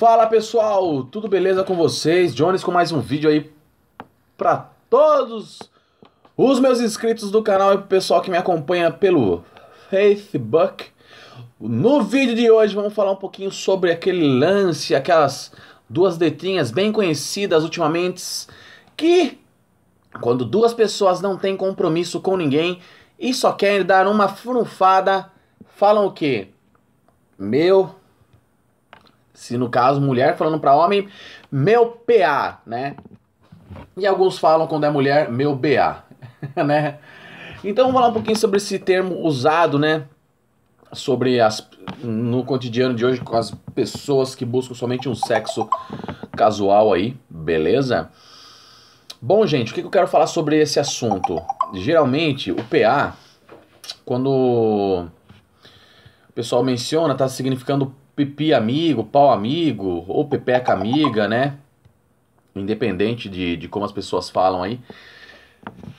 Fala pessoal, tudo beleza com vocês? Jones com mais um vídeo aí para todos os meus inscritos do canal e pro pessoal que me acompanha pelo Facebook. No vídeo de hoje vamos falar um pouquinho sobre aquele lance, aquelas duas detinhas bem conhecidas ultimamente que quando duas pessoas não têm compromisso com ninguém e só querem dar uma frufada, falam o quê? Meu se no caso, mulher falando para homem, meu PA, né? E alguns falam quando é mulher, meu BA, né? Então vamos falar um pouquinho sobre esse termo usado, né? Sobre as no cotidiano de hoje com as pessoas que buscam somente um sexo casual aí, beleza? Bom, gente, o que eu quero falar sobre esse assunto? Geralmente, o PA, quando o pessoal menciona, tá significando pipi amigo, pau amigo, ou pepeca amiga, né? Independente de, de como as pessoas falam aí.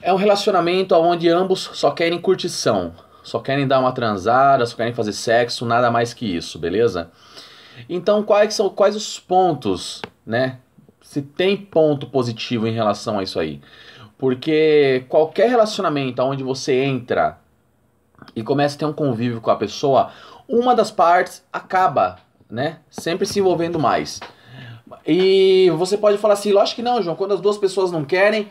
É um relacionamento onde ambos só querem curtição, só querem dar uma transada, só querem fazer sexo, nada mais que isso, beleza? Então, quais são quais os pontos, né? Se tem ponto positivo em relação a isso aí. Porque qualquer relacionamento onde você entra e começa a ter um convívio com a pessoa, uma das partes acaba, né? Sempre se envolvendo mais. E você pode falar assim, lógico que não, João, quando as duas pessoas não querem,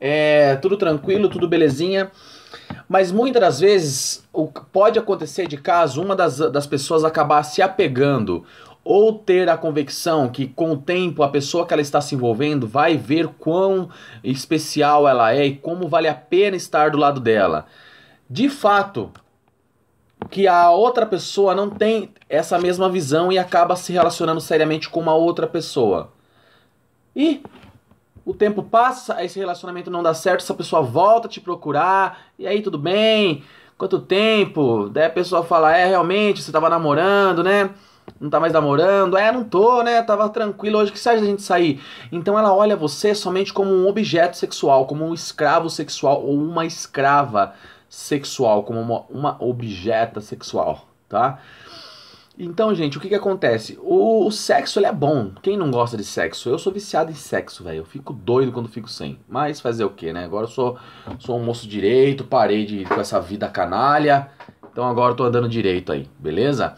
é tudo tranquilo, tudo belezinha. Mas muitas das vezes o, pode acontecer de caso uma das, das pessoas acabar se apegando ou ter a convicção que com o tempo a pessoa que ela está se envolvendo vai ver quão especial ela é e como vale a pena estar do lado dela. De fato, que a outra pessoa não tem essa mesma visão e acaba se relacionando seriamente com uma outra pessoa. E o tempo passa, esse relacionamento não dá certo, essa pessoa volta a te procurar, e aí tudo bem? Quanto tempo? Daí a pessoa fala: "É, realmente, você tava namorando, né?" Não tá mais namorando, é, não tô, né? Tava tranquilo hoje, que sai da gente sair? Então ela olha você somente como um objeto sexual, como um escravo sexual ou uma escrava sexual, como uma, uma objeta sexual, tá? Então, gente, o que que acontece? O, o, sexo, ele é bom. Quem não gosta de sexo? Eu sou viciado em sexo, velho. Eu fico doido quando fico sem. Mas fazer o quê, né? Agora eu sou, sou um moço direito, parei de, com essa vida canalha. Então agora eu tô andando direito aí, beleza?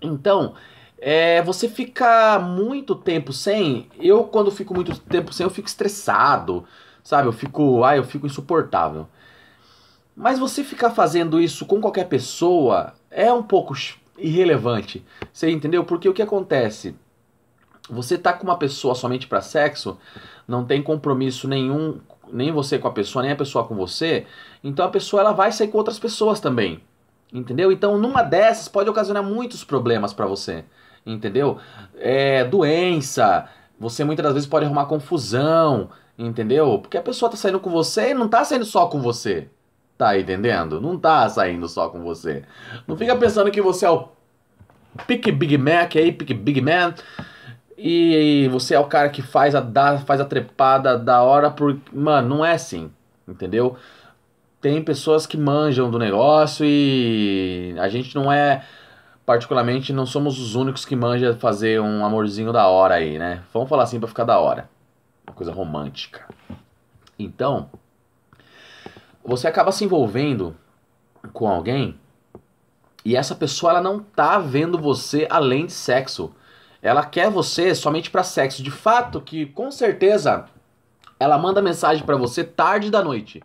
Então, é, você ficar muito tempo sem... Eu, quando fico muito tempo sem, eu fico estressado, sabe? Eu fico... ai, eu fico insuportável. Mas você ficar fazendo isso com qualquer pessoa é um pouco irrelevante. Você entendeu? Porque o que acontece? Você tá com uma pessoa somente para sexo, não tem compromisso nenhum, nem você com a pessoa, nem a pessoa com você, então a pessoa ela vai sair com outras pessoas também. Entendeu? Então, numa dessas pode ocasionar muitos problemas para você. Entendeu? É, doença, você muitas das vezes pode arrumar confusão, entendeu? Porque a pessoa tá saindo com você e não tá saindo só com você. Tá entendendo? Não tá saindo só com você. Não fica pensando que você é o Pick Big Mac aí, Pick Big Man. E você é o cara que faz a dá, faz a trepada da hora por, mano, não é assim, entendeu? Tem pessoas que manjam do negócio e a gente não é particularmente não somos os únicos que manja fazer um amorzinho da hora aí, né? Vamos falar assim para ficar da hora. Uma coisa romântica. Então, você acaba se envolvendo com alguém e essa pessoa ela não tá vendo você além de sexo. Ela quer você somente para sexo. De fato que com certeza ela manda mensagem para você tarde da noite.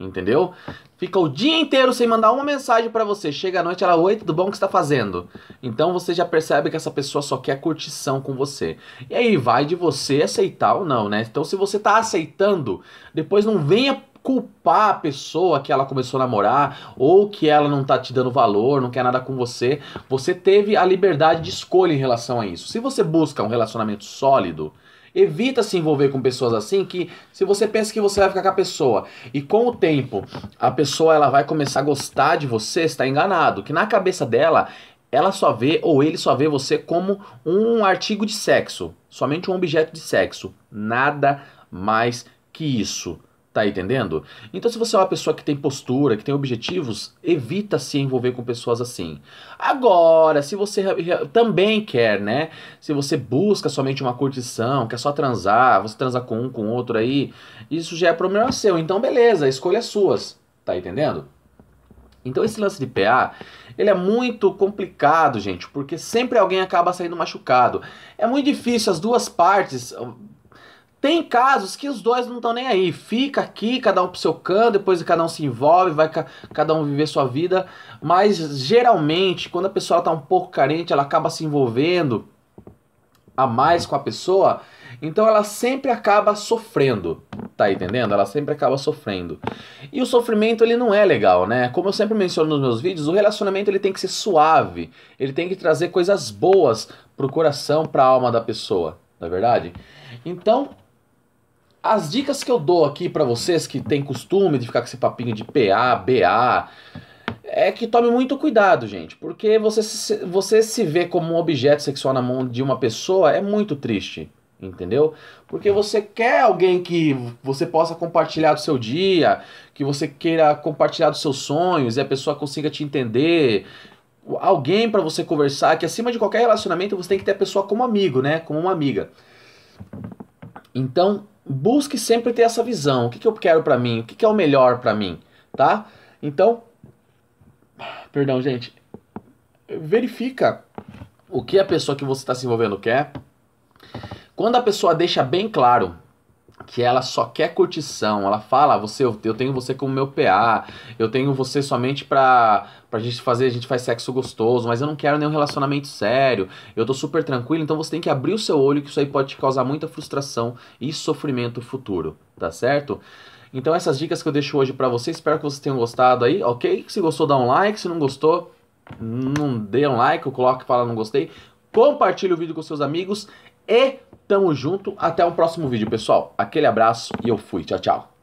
Entendeu? Fica o dia inteiro sem mandar uma mensagem para você. Chega à noite, ela, oi, tudo bom que está fazendo? Então você já percebe que essa pessoa só quer curtição com você. E aí vai de você aceitar ou não, né? Então se você tá aceitando, depois não venha culpar a pessoa que ela começou a namorar ou que ela não tá te dando valor, não quer nada com você. Você teve a liberdade de escolha em relação a isso. Se você busca um relacionamento sólido, evita se envolver com pessoas assim que se você pensa que você vai ficar com a pessoa e com o tempo a pessoa ela vai começar a gostar de você, está enganado, que na cabeça dela ela só vê ou ele só vê você como um artigo de sexo, somente um objeto de sexo, nada mais que isso. Tá entendendo? Então, se você é uma pessoa que tem postura, que tem objetivos, evita se envolver com pessoas assim. Agora, se você também quer, né? Se você busca somente uma curtição, quer só transar, você transar com um, com outro aí, isso já é problema seu. Então, beleza, as é suas. Tá entendendo? Então, esse lance de PA, ele é muito complicado, gente, porque sempre alguém acaba saindo machucado. É muito difícil as duas partes tem casos que os dois não estão nem aí. Fica aqui, cada um pro seu canto, depois cada um se envolve, vai cada um viver sua vida. Mas geralmente, quando a pessoa tá um pouco carente, ela acaba se envolvendo a mais com a pessoa, então ela sempre acaba sofrendo, tá entendendo? Ela sempre acaba sofrendo. E o sofrimento ele não é legal, né? Como eu sempre menciono nos meus vídeos, o relacionamento ele tem que ser suave, ele tem que trazer coisas boas pro coração, pra alma da pessoa, não é verdade? Então, as dicas que eu dou aqui para vocês que tem costume de ficar com esse papinho de PA, BA, é que tome muito cuidado, gente, porque você se, você se vê como um objeto sexual na mão de uma pessoa é muito triste, entendeu? Porque você quer alguém que você possa compartilhar do seu dia, que você queira compartilhar dos seus sonhos e a pessoa consiga te entender, alguém para você conversar, que acima de qualquer relacionamento você tem que ter a pessoa como amigo, né? Como uma amiga. Então, busque sempre ter essa visão. O que, que eu quero para mim? O que, que é o melhor para mim? Tá? Então, perdão, gente. Verifica o que a pessoa que você está se envolvendo quer. Quando a pessoa deixa bem claro que ela só quer curtição. Ela fala, ah, você, eu, tenho você como meu PA, eu tenho você somente pra, pra gente fazer, a gente faz sexo gostoso, mas eu não quero nenhum relacionamento sério, eu tô super tranquilo, então você tem que abrir o seu olho que isso aí pode te causar muita frustração e sofrimento futuro, tá certo? Então essas dicas que eu deixo hoje para você, espero que vocês tenham gostado aí, ok? Se gostou, dá um like, se não gostou, não dê um like, coloque e fala não gostei. Compartilhe o vídeo com seus amigos e tamo junto, até o próximo vídeo, pessoal. Aquele abraço e eu fui. Tchau, tchau.